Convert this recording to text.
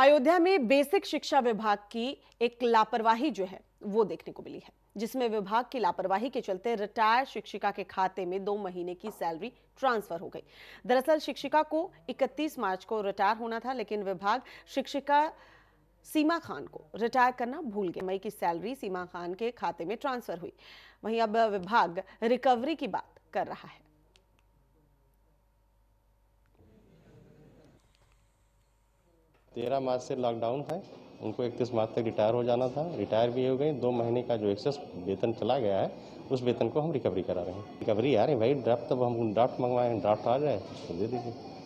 अयोध्या में बेसिक शिक्षा विभाग की एक लापरवाही जो है वो देखने को मिली है जिसमें विभाग की लापरवाही के चलते रिटायर शिक्षिका के खाते में दो महीने की सैलरी ट्रांसफर हो गई दरअसल शिक्षिका को 31 मार्च को रिटायर होना था लेकिन विभाग शिक्षिका सीमा खान को रिटायर करना भूल गया मई की सैलरी सीमा खान के खाते में ट्रांसफर हुई वहीं अब विभाग रिकवरी की बात कर रहा है तेरह मार्च से लॉकडाउन है उनको इकतीस मार्च तक रिटायर हो जाना था रिटायर भी हो गए दो महीने का जो एक्सेस वेतन चला गया है उस वेतन को हम रिकवरी करा रहे हैं रिकवरी आ रही भाई ड्राफ्ट तो हम ड्राफ्ट मंगवाए ड्राफ्ट आ जाए तो दे दीजिए